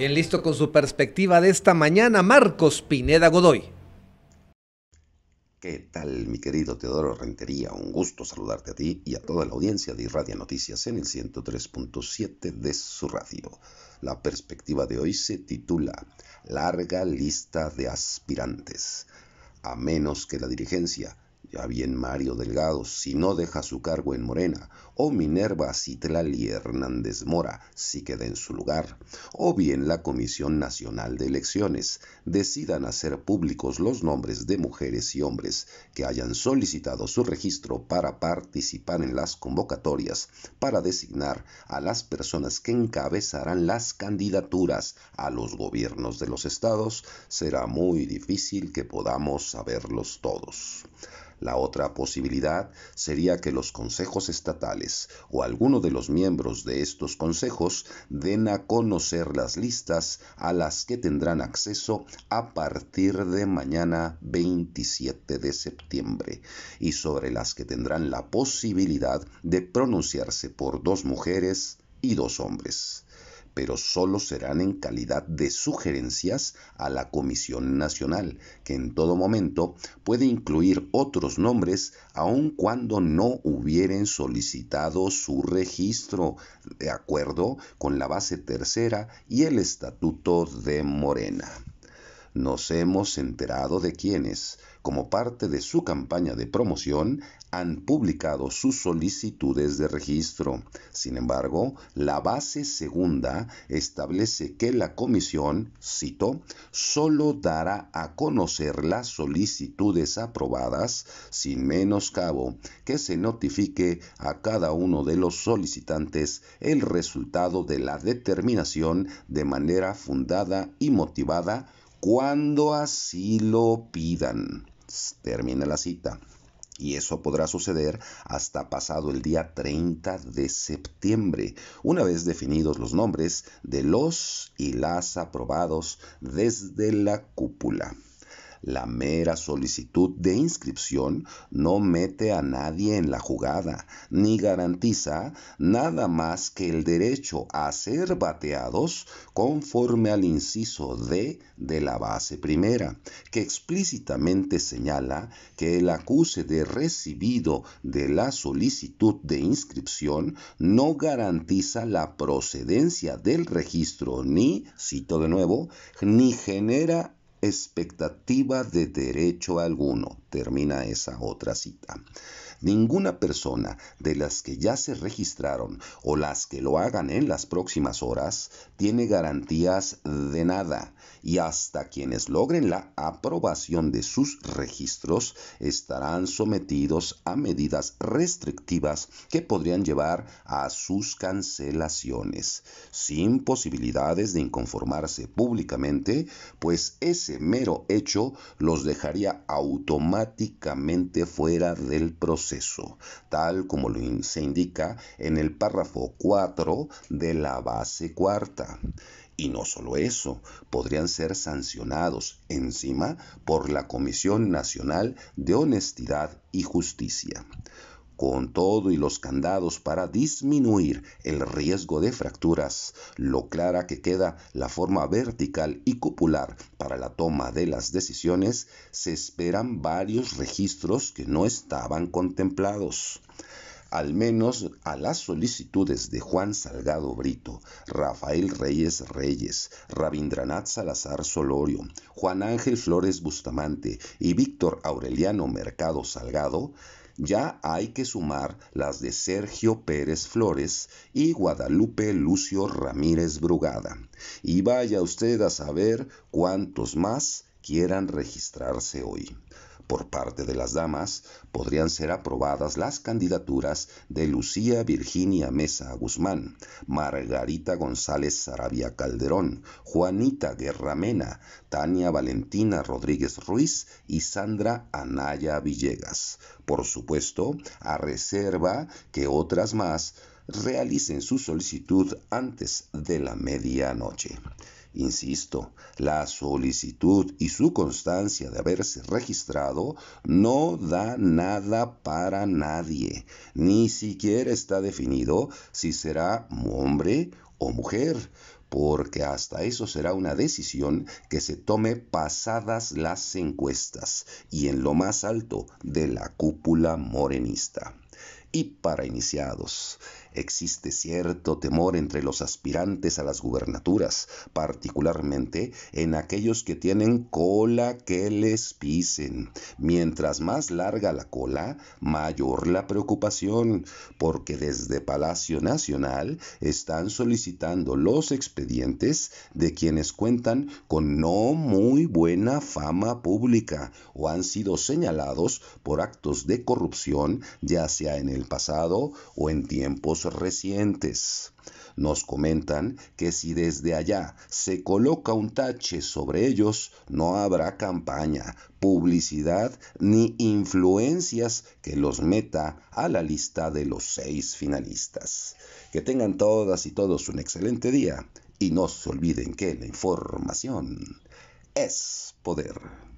Bien listo con su perspectiva de esta mañana, Marcos Pineda Godoy. ¿Qué tal, mi querido Teodoro Rentería? Un gusto saludarte a ti y a toda la audiencia de Irradia Noticias en el 103.7 de su radio. La perspectiva de hoy se titula Larga lista de aspirantes. A menos que la dirigencia ya bien Mario Delgado, si no deja su cargo en Morena, o Minerva Citlali Hernández Mora, si queda en su lugar, o bien la Comisión Nacional de Elecciones, decidan hacer públicos los nombres de mujeres y hombres que hayan solicitado su registro para participar en las convocatorias para designar a las personas que encabezarán las candidaturas a los gobiernos de los estados, será muy difícil que podamos saberlos todos. La otra posibilidad sería que los consejos estatales o alguno de los miembros de estos consejos den a conocer las listas a las que tendrán acceso a partir de mañana 27 de septiembre y sobre las que tendrán la posibilidad de pronunciarse por dos mujeres y dos hombres pero solo serán en calidad de sugerencias a la Comisión Nacional, que en todo momento puede incluir otros nombres aun cuando no hubieren solicitado su registro, de acuerdo con la base tercera y el Estatuto de Morena nos hemos enterado de quienes, como parte de su campaña de promoción, han publicado sus solicitudes de registro. Sin embargo, la base segunda establece que la comisión, cito, solo dará a conocer las solicitudes aprobadas sin menos cabo, que se notifique a cada uno de los solicitantes el resultado de la determinación de manera fundada y motivada cuando así lo pidan. Termina la cita y eso podrá suceder hasta pasado el día 30 de septiembre, una vez definidos los nombres de los y las aprobados desde la cúpula. La mera solicitud de inscripción no mete a nadie en la jugada, ni garantiza nada más que el derecho a ser bateados conforme al inciso D de la base primera, que explícitamente señala que el acuse de recibido de la solicitud de inscripción no garantiza la procedencia del registro ni, cito de nuevo, ni genera expectativa de derecho alguno, termina esa otra cita. Ninguna persona de las que ya se registraron o las que lo hagan en las próximas horas tiene garantías de nada y hasta quienes logren la aprobación de sus registros estarán sometidos a medidas restrictivas que podrían llevar a sus cancelaciones, sin posibilidades de inconformarse públicamente, pues ese mero hecho los dejaría automáticamente fuera del proceso, tal como lo se indica en el párrafo 4 de la base cuarta. Y no solo eso, podrían ser sancionados encima por la Comisión Nacional de Honestidad y Justicia. Con todo y los candados para disminuir el riesgo de fracturas, lo clara que queda la forma vertical y cupular para la toma de las decisiones, se esperan varios registros que no estaban contemplados al menos a las solicitudes de Juan Salgado Brito, Rafael Reyes Reyes, Rabindranath Salazar Solorio, Juan Ángel Flores Bustamante y Víctor Aureliano Mercado Salgado, ya hay que sumar las de Sergio Pérez Flores y Guadalupe Lucio Ramírez Brugada. Y vaya usted a saber cuántos más quieran registrarse hoy. Por parte de las damas, podrían ser aprobadas las candidaturas de Lucía Virginia Mesa Guzmán, Margarita González Sarabia Calderón, Juanita Guerramena, Tania Valentina Rodríguez Ruiz y Sandra Anaya Villegas. Por supuesto, a reserva que otras más realicen su solicitud antes de la medianoche. Insisto, la solicitud y su constancia de haberse registrado no da nada para nadie. Ni siquiera está definido si será hombre o mujer, porque hasta eso será una decisión que se tome pasadas las encuestas y en lo más alto de la cúpula morenista. Y para iniciados, Existe cierto temor entre los aspirantes a las gubernaturas, particularmente en aquellos que tienen cola que les pisen. Mientras más larga la cola, mayor la preocupación, porque desde Palacio Nacional están solicitando los expedientes de quienes cuentan con no muy buena fama pública o han sido señalados por actos de corrupción, ya sea en el pasado o en tiempos recientes. Nos comentan que si desde allá se coloca un tache sobre ellos, no habrá campaña, publicidad ni influencias que los meta a la lista de los seis finalistas. Que tengan todas y todos un excelente día y no se olviden que la información es poder.